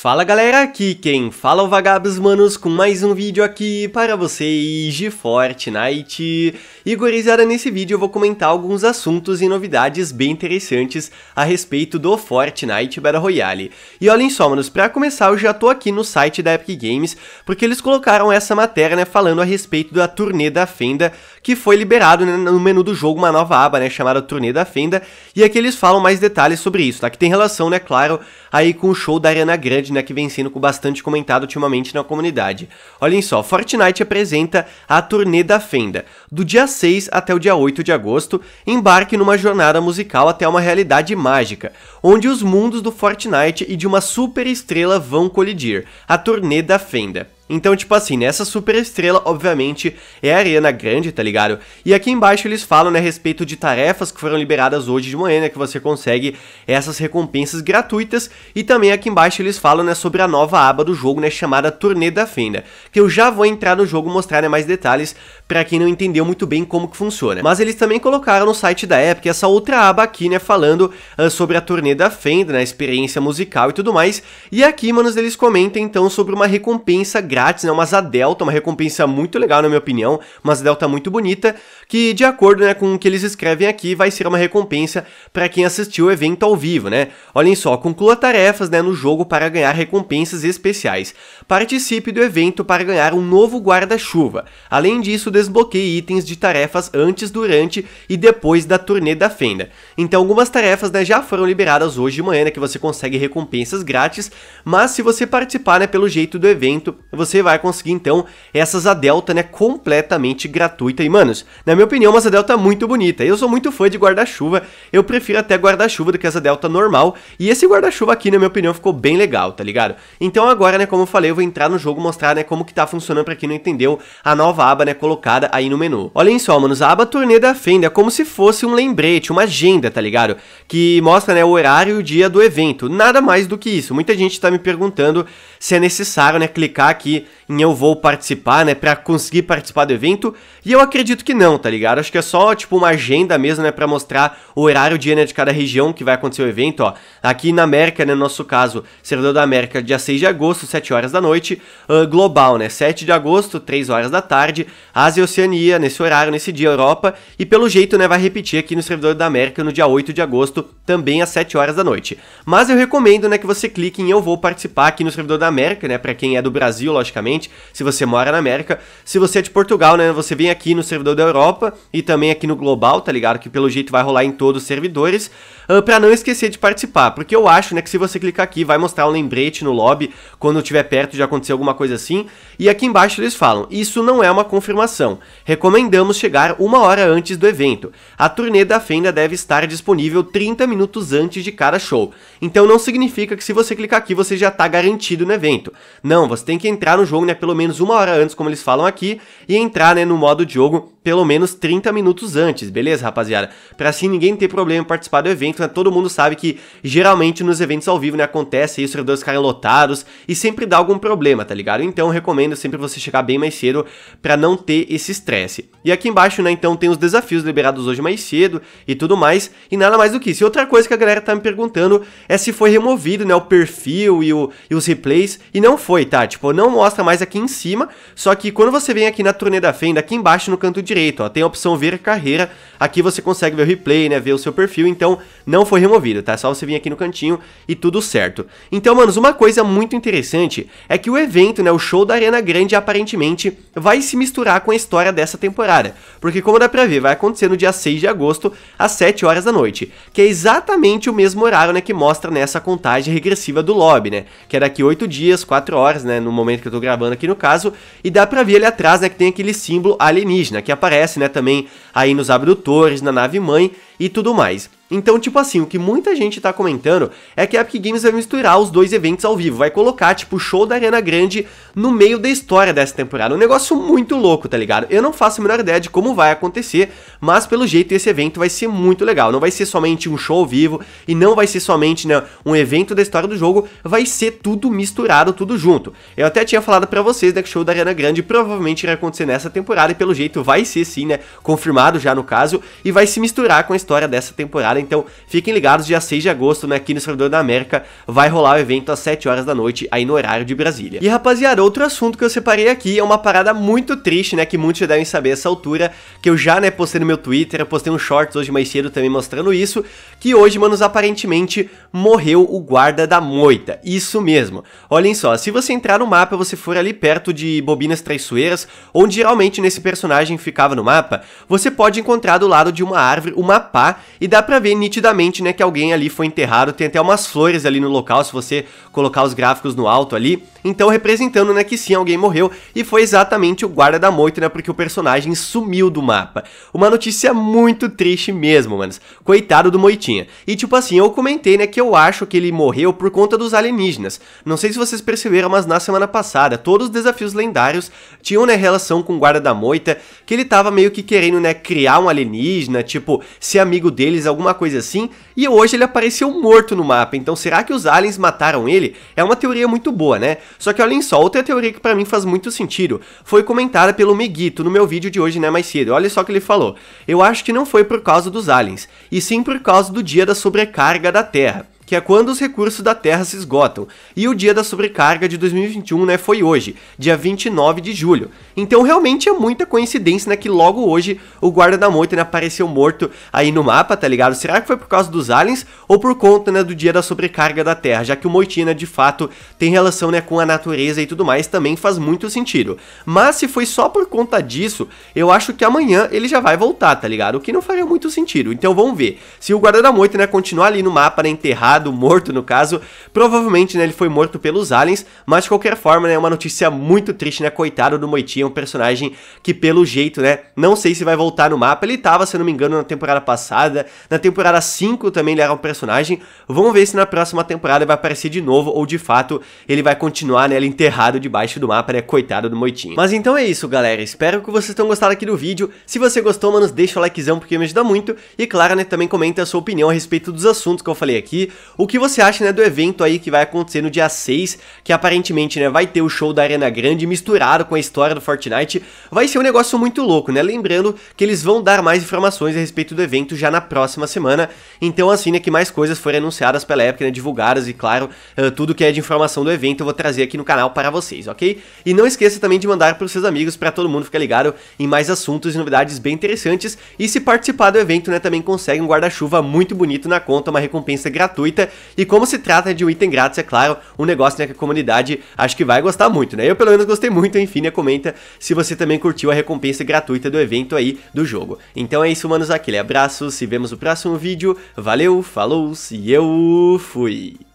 Fala galera, aqui quem fala é o Vagabos Manos com mais um vídeo aqui para vocês de Fortnite. E gorizada, nesse vídeo eu vou comentar alguns assuntos e novidades bem interessantes a respeito do Fortnite Battle Royale. E olhem só, manos, para começar eu já tô aqui no site da Epic Games, porque eles colocaram essa matéria, né, falando a respeito da turnê da Fenda, que foi liberado né, no menu do jogo uma nova aba, né, chamada Turnê da Fenda, e aqui eles falam mais detalhes sobre isso, tá? Que tem relação, né, claro, aí com o show da Ariana Grande, né, que vem sendo com bastante comentado ultimamente na comunidade. Olhem só, Fortnite apresenta a turnê da Fenda, do dia 6 até o dia 8 de agosto, embarque numa jornada musical até uma realidade mágica, onde os mundos do Fortnite e de uma super estrela vão colidir, a turnê da Fenda. Então, tipo assim, nessa super estrela, obviamente, é a Ariana Grande, tá ligado? E aqui embaixo eles falam, né, a respeito de tarefas que foram liberadas hoje de manhã, né, que você consegue essas recompensas gratuitas. E também aqui embaixo eles falam, né, sobre a nova aba do jogo, né, chamada Turnê da Fenda. Que eu já vou entrar no jogo mostrar, né, mais detalhes para quem não entendeu muito bem como que funciona. Mas eles também colocaram no site da Epic essa outra aba aqui, né, falando uh, sobre a turnê da Fenda, né, experiência musical e tudo mais. E aqui, manos, eles comentam, então, sobre uma recompensa gratuita grátis, né, uma a Delta, uma recompensa muito legal na minha opinião, uma Delta muito bonita, que de acordo né, com o que eles escrevem aqui, vai ser uma recompensa para quem assistiu o evento ao vivo, né? Olhem só, conclua tarefas né, no jogo para ganhar recompensas especiais. Participe do evento para ganhar um novo guarda-chuva. Além disso, desbloqueie itens de tarefas antes, durante e depois da turnê da Fenda. Então algumas tarefas né, já foram liberadas hoje de manhã, né, que você consegue recompensas grátis, mas se você participar né, pelo jeito do evento, você você vai conseguir, então, essas a Delta, né, completamente gratuita. E, manos, na minha opinião, uma asa Delta é muito bonita. Eu sou muito fã de guarda-chuva, eu prefiro até guarda-chuva do que asa Delta normal. E esse guarda-chuva aqui, na minha opinião, ficou bem legal, tá ligado? Então agora, né, como eu falei, eu vou entrar no jogo mostrar, né, como que tá funcionando pra quem não entendeu a nova aba, né, colocada aí no menu. Olhem só, manos, a aba turnê da Fenda é como se fosse um lembrete, uma agenda, tá ligado? Que mostra, né, o horário e o dia do evento. Nada mais do que isso. Muita gente tá me perguntando se é necessário, né, clicar aqui em eu vou participar, né, pra conseguir participar do evento, e eu acredito que não, tá ligado? Acho que é só, tipo, uma agenda mesmo, né, pra mostrar o horário dia, né, de cada região que vai acontecer o evento, ó. Aqui na América, né, no nosso caso, Servidor da América, dia 6 de agosto, 7 horas da noite, uh, global, né, 7 de agosto, 3 horas da tarde, Ásia e Oceania, nesse horário, nesse dia, Europa, e pelo jeito, né, vai repetir aqui no Servidor da América no dia 8 de agosto, também às 7 horas da noite. Mas eu recomendo, né, que você clique em eu vou participar aqui no Servidor da América, né, pra quem é do Brasil, lógico, se você mora na América. Se você é de Portugal, né, você vem aqui no servidor da Europa e também aqui no global, tá ligado? Que pelo jeito vai rolar em todos os servidores, uh, ah, para não esquecer de participar, porque eu acho, né, que se você clicar aqui vai mostrar um lembrete no lobby quando tiver perto de acontecer alguma coisa assim. E aqui embaixo eles falam: "Isso não é uma confirmação. Recomendamos chegar uma hora antes do evento. A turnê da Fenda deve estar disponível 30 minutos antes de cada show. Então não significa que se você clicar aqui você já tá garantido no evento. Não, você tem que entrar entrar no jogo, né, pelo menos uma hora antes, como eles falam aqui, e entrar, né, no modo jogo pelo menos 30 minutos antes, beleza, rapaziada? Pra assim ninguém ter problema em participar do evento, né? Todo mundo sabe que geralmente nos eventos ao vivo, né, acontece isso, servidores ficarem lotados e sempre dá algum problema, tá ligado? Então recomendo sempre você chegar bem mais cedo pra não ter esse estresse. E aqui embaixo, né, então tem os desafios liberados hoje mais cedo e tudo mais, e nada mais do que isso. E outra coisa que a galera tá me perguntando é se foi removido, né, o perfil e, o, e os replays, e não foi, tá? Tipo, não mostra mais aqui em cima, só que quando você vem aqui na turnê da Fenda, aqui embaixo no canto direito, direito, ó, tem a opção ver carreira, aqui você consegue ver o replay, né, ver o seu perfil, então não foi removido, tá? É só você vir aqui no cantinho e tudo certo. Então, manos, uma coisa muito interessante é que o evento, né, o show da Arena Grande aparentemente vai se misturar com a história dessa temporada, porque como dá pra ver, vai acontecer no dia 6 de agosto, às 7 horas da noite, que é exatamente o mesmo horário, né, que mostra nessa contagem regressiva do lobby, né, que é daqui 8 dias, 4 horas, né, no momento que eu tô gravando aqui no caso, e dá pra ver ali atrás, né, que tem aquele símbolo alienígena, que é aparece, né, também aí nos abdutores, na nave mãe, e tudo mais. Então, tipo assim, o que muita gente tá comentando é que a Epic Games vai misturar os dois eventos ao vivo, vai colocar, tipo, o show da Arena Grande no meio da história dessa temporada. Um negócio muito louco, tá ligado? Eu não faço a menor ideia de como vai acontecer, mas pelo jeito esse evento vai ser muito legal. Não vai ser somente um show ao vivo e não vai ser somente, né, um evento da história do jogo, vai ser tudo misturado, tudo junto. Eu até tinha falado para vocês, né, que o show da Arena Grande provavelmente irá acontecer nessa temporada e pelo jeito vai ser sim, né, confirmado já no caso, e vai se misturar com a história dessa temporada, então fiquem ligados, dia 6 de agosto, né, aqui no Servidor da América, vai rolar o evento às 7 horas da noite, aí no horário de Brasília. E rapaziada, outro assunto que eu separei aqui é uma parada muito triste, né, que muitos já devem saber essa altura, que eu já, né, postei no meu Twitter, postei um shorts hoje mais cedo também mostrando isso, que hoje, manos, aparentemente morreu o guarda da moita, isso mesmo. Olhem só, se você entrar no mapa, você for ali perto de Bobinas Traiçoeiras, onde geralmente nesse personagem ficava no mapa, você pode encontrar do lado de uma árvore uma pá e dá pra ver nitidamente, né, que alguém ali foi enterrado, tem até umas flores ali no local, se você colocar os gráficos no alto ali, então representando, né, que sim, alguém morreu e foi exatamente o guarda da moita, né, porque o personagem sumiu do mapa. Uma notícia muito triste mesmo, mano Coitado do Moitinha. E tipo assim, eu comentei, né, que eu acho que ele morreu por conta dos alienígenas. Não sei se vocês perceberam, mas na semana passada, todos os desafios lendários tinham, né, relação com o guarda da moita, que ele tava meio que querendo, né, criar um alienígena, tipo, se a amigo deles, alguma coisa assim, e hoje ele apareceu morto no mapa, então será que os aliens mataram ele? É uma teoria muito boa, né? Só que olhem só, outra teoria que para mim faz muito sentido, foi comentada pelo Meguito no meu vídeo de hoje, né, mais cedo, olha só o que ele falou, eu acho que não foi por causa dos aliens, e sim por causa do dia da sobrecarga da Terra que é quando os recursos da Terra se esgotam. E o dia da sobrecarga de 2021, né, foi hoje, dia 29 de julho. Então realmente é muita coincidência, né, que logo hoje o guarda da moita né, apareceu morto aí no mapa, tá ligado? Será que foi por causa dos aliens ou por conta, né, do dia da sobrecarga da Terra, já que o Moitina né, de fato tem relação, né, com a natureza e tudo mais, também faz muito sentido. Mas se foi só por conta disso, eu acho que amanhã ele já vai voltar, tá ligado? O que não faria muito sentido. Então vamos ver. Se o guarda da moita, né, continuar ali no mapa, né, enterrado morto no caso. Provavelmente, né, ele foi morto pelos aliens, mas de qualquer forma, né, é uma notícia muito triste, né, coitado do Moitinho é um personagem que pelo jeito, né, não sei se vai voltar no mapa, ele tava, se não me engano, na temporada passada, na temporada 5 também ele era um personagem, vamos ver se na próxima temporada vai aparecer de novo, ou de fato ele vai continuar, né, ele enterrado debaixo do mapa, né, coitado do Moitinho. Mas então é isso, galera, espero que vocês tenham gostado aqui do vídeo, se você gostou, mano deixa o likezão porque me ajuda muito, e claro, né, também comenta a sua opinião a respeito dos assuntos que eu falei aqui, o que você acha, né, do evento aí que vai acontecer no dia 6, que aparentemente, né, vai ter o show da Arena Grande misturado com a história do Fortnite. Vai ser um negócio muito louco, né? Lembrando que eles vão dar mais informações a respeito do evento já na próxima semana. Então, assim, né, que mais coisas forem anunciadas pela época, né, divulgadas e, claro, uh, tudo que é de informação do evento eu vou trazer aqui no canal para vocês, ok? E não esqueça também de mandar para os seus amigos, para todo mundo ficar ligado em mais assuntos e novidades bem interessantes. E se participar do evento, né, também consegue um guarda-chuva muito bonito na conta, uma recompensa gratuita gratuita. E como se trata de um item grátis, é claro, um negócio né, que a comunidade acho que vai gostar muito, né? Eu pelo menos gostei muito, enfim, né? Comenta se você também curtiu a recompensa gratuita do evento aí do jogo. Então é isso, manos, aquele abraço, se vemos no próximo vídeo, valeu, falou e eu fui!